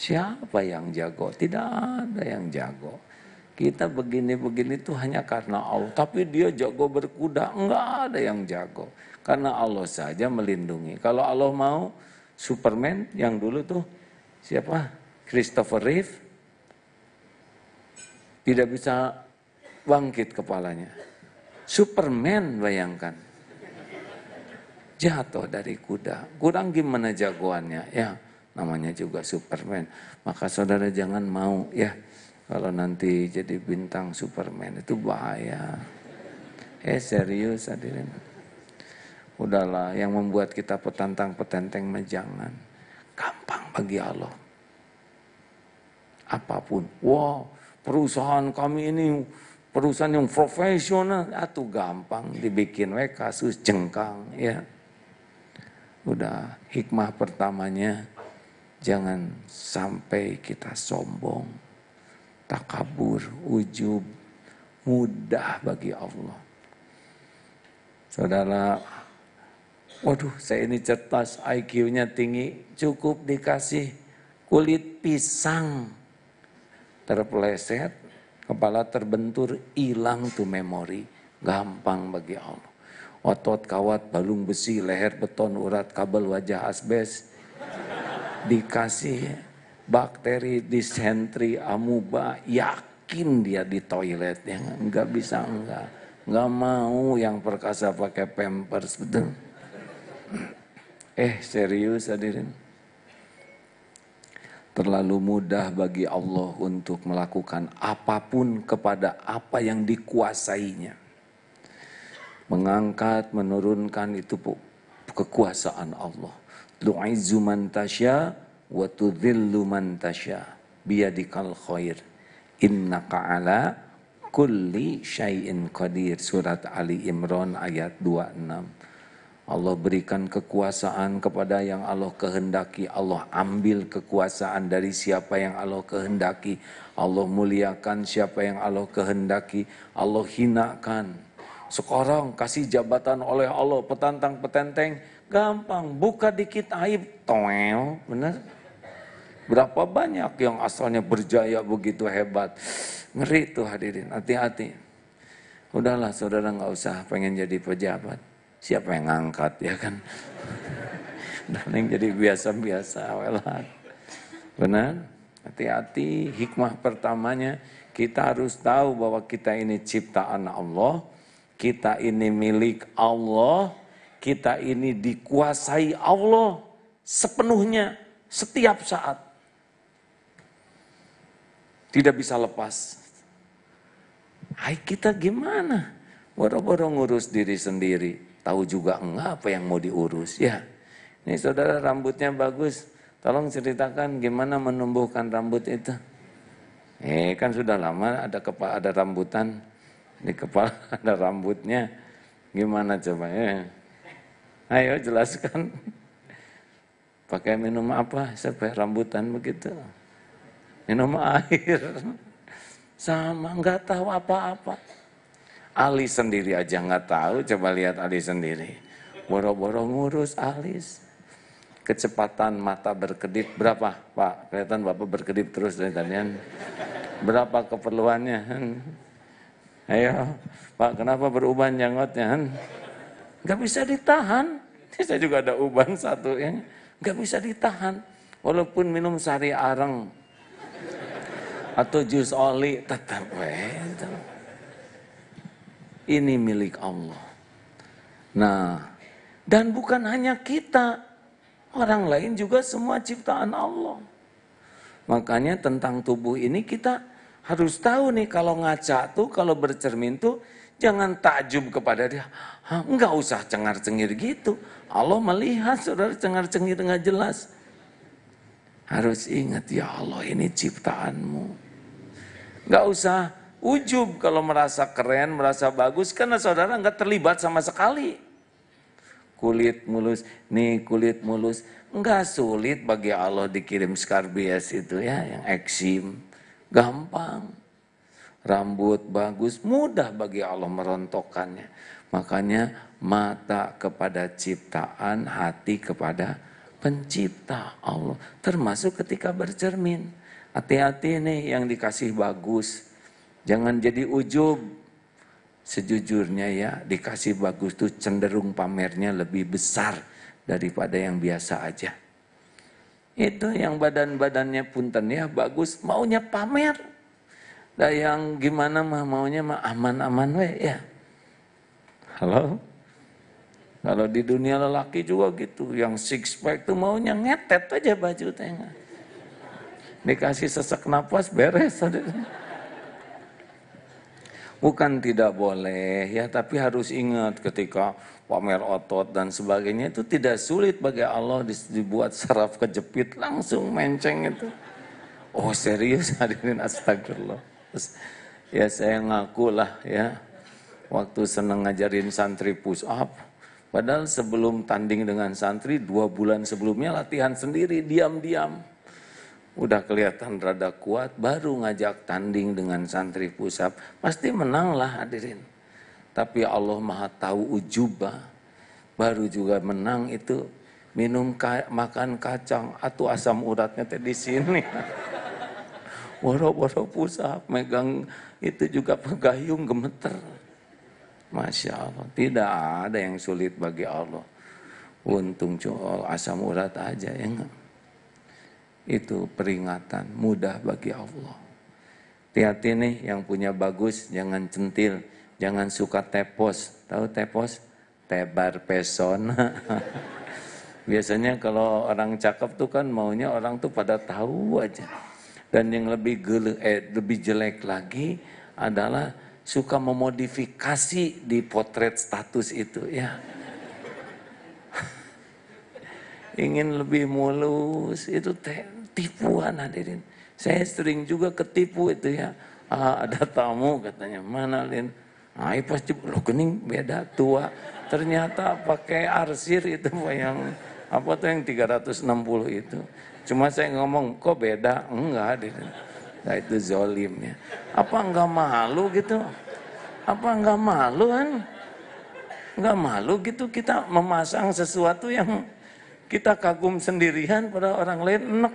Siapa yang jago? Tidak ada yang jago. Kita begini-begini itu hanya karena Allah. Tapi dia jago berkuda, enggak ada yang jago. Karena Allah saja melindungi. Kalau Allah mau, Superman yang dulu tuh siapa? Christopher Reeve tidak bisa bangkit kepalanya. Superman bayangkan. Jatuh dari kuda. Kurang gimana jagoannya ya namanya juga Superman. Maka saudara jangan mau ya kalau nanti jadi bintang Superman itu bahaya. Eh serius hadirin. Udahlah yang membuat kita petantang petenteng mah jangan. Gampang bagi Allah. Apapun. Wow perusahaan kami ini perusahaan yang profesional atau gampang dibikin we kasus jengkang ya udah hikmah pertamanya Jangan sampai kita sombong, takabur, ujub, mudah bagi Allah. Saudara, waduh saya ini cerdas, IQ-nya tinggi, cukup dikasih kulit pisang. Terpeleset, kepala terbentur, hilang tuh memori. Gampang bagi Allah. Otot, kawat, balung besi, leher beton, urat kabel, wajah asbes, dikasih bakteri disentri amuba yakin dia di toilet yang nggak bisa enggak nggak mau yang perkasa pakai pampers betul eh serius hadirin terlalu mudah bagi Allah untuk melakukan apapun kepada apa yang dikuasainya mengangkat menurunkan itu kekuasaan Allah Tu'izzu man tasya wa tudhillu man tasya biyadikal khair. Innaka ala kulli syai'in qadir. Surat Ali Imran ayat 26. Allah berikan kekuasaan kepada yang Allah kehendaki. Allah ambil kekuasaan dari siapa yang Allah kehendaki. Allah muliakan siapa yang Allah kehendaki. Allah hinakan. Sekarang kasih jabatan oleh Allah petantang petenteng Gampang, buka dikit aib, toel, benar? Berapa banyak yang asalnya berjaya begitu hebat. Ngeri tuh hadirin, hati-hati. Udahlah saudara nggak usah pengen jadi pejabat. Siapa yang ngangkat ya kan? Dan yang jadi biasa-biasa Benar? Hati-hati, hikmah pertamanya kita harus tahu bahwa kita ini ciptaan Allah, kita ini milik Allah, kita ini dikuasai Allah sepenuhnya setiap saat. Tidak bisa lepas. Hai kita gimana? Bodoh-bodoh ngurus diri sendiri. Tahu juga enggak apa yang mau diurus. Ya, ini saudara rambutnya bagus. Tolong ceritakan gimana menumbuhkan rambut itu. Eh kan sudah lama ada kepala ada rambutan di kepala ada rambutnya. Gimana coba ya? Ayo jelaskan. Pakai minum apa sampai rambutan begitu? Minum air. Sama nggak tahu apa-apa. Alis sendiri aja nggak tahu. Coba lihat alis sendiri. Boro-boro ngurus alis. Kecepatan mata berkedip berapa, Pak? Kelihatan Bapak berkedip terus dari tadi. Kan? Berapa keperluannya? Kan? Ayo, Pak, kenapa berubah janggotnya? Kan? Gak bisa ditahan. Saya juga ada uban satu ini. Gak bisa ditahan. Walaupun minum sari arang Atau jus oli. Tetap. Betul. Ini milik Allah. Nah. Dan bukan hanya kita. Orang lain juga semua ciptaan Allah. Makanya tentang tubuh ini kita harus tahu nih kalau ngaca tuh, kalau bercermin tuh Jangan takjub kepada dia. enggak usah cengar-cengir gitu. Allah melihat saudara cengar-cengir nggak jelas. Harus ingat, ya Allah ini ciptaanmu. Enggak usah ujub kalau merasa keren, merasa bagus, karena saudara enggak terlibat sama sekali. Kulit mulus, nih kulit mulus. Enggak sulit bagi Allah dikirim skarbias itu ya, yang eksim. Gampang rambut bagus, mudah bagi Allah merontokkannya. Makanya mata kepada ciptaan, hati kepada pencipta Allah. Termasuk ketika bercermin. Hati-hati nih yang dikasih bagus. Jangan jadi ujub. Sejujurnya ya, dikasih bagus tuh cenderung pamernya lebih besar daripada yang biasa aja. Itu yang badan-badannya punten ya bagus, maunya pamer. Nah yang gimana mah maunya mah aman-aman weh ya. Halo? Kalau di dunia lelaki juga gitu, yang six pack tuh maunya ngetet aja baju tengah. Dikasih sesak napas beres. Bukan tidak boleh ya, tapi harus ingat ketika pamer otot dan sebagainya itu tidak sulit bagi Allah dibuat saraf kejepit langsung menceng itu. Oh serius hadirin astagfirullah ya saya ngaku lah ya waktu seneng ngajarin santri push up. Padahal sebelum tanding dengan santri dua bulan sebelumnya latihan sendiri diam-diam. Udah kelihatan rada kuat baru ngajak tanding dengan santri push up. Pasti menang lah hadirin. Tapi Allah maha tahu ujuba. Baru juga menang itu minum ka makan kacang atau asam uratnya teh di sini. Woro-woro pusat, megang itu juga pegayung gemeter. Masya Allah, tidak ada yang sulit bagi Allah. Untung cowok asam urat aja ya enggak? Itu peringatan mudah bagi Allah. Hati-hati nih yang punya bagus, jangan centil, jangan suka tepos. Tahu tepos? Tebar pesona. Biasanya kalau orang cakep tuh kan maunya orang tuh pada tahu aja. Dan yang lebih gele, eh, lebih jelek lagi adalah suka memodifikasi di potret status itu ya. Ingin lebih mulus itu teh tipuan hadirin. Saya sering juga ketipu itu ya. Ah, ada tamu katanya, mana Lin? Ah, iya, pasti lo kening beda tua. Ternyata pakai arsir itu yang apa tuh yang 360 itu. Cuma saya ngomong, kok beda? Enggak. dia. Nah, itu zolimnya. Apa enggak malu gitu? Apa enggak malu kan? Enggak malu gitu kita memasang sesuatu yang kita kagum sendirian pada orang lain enak.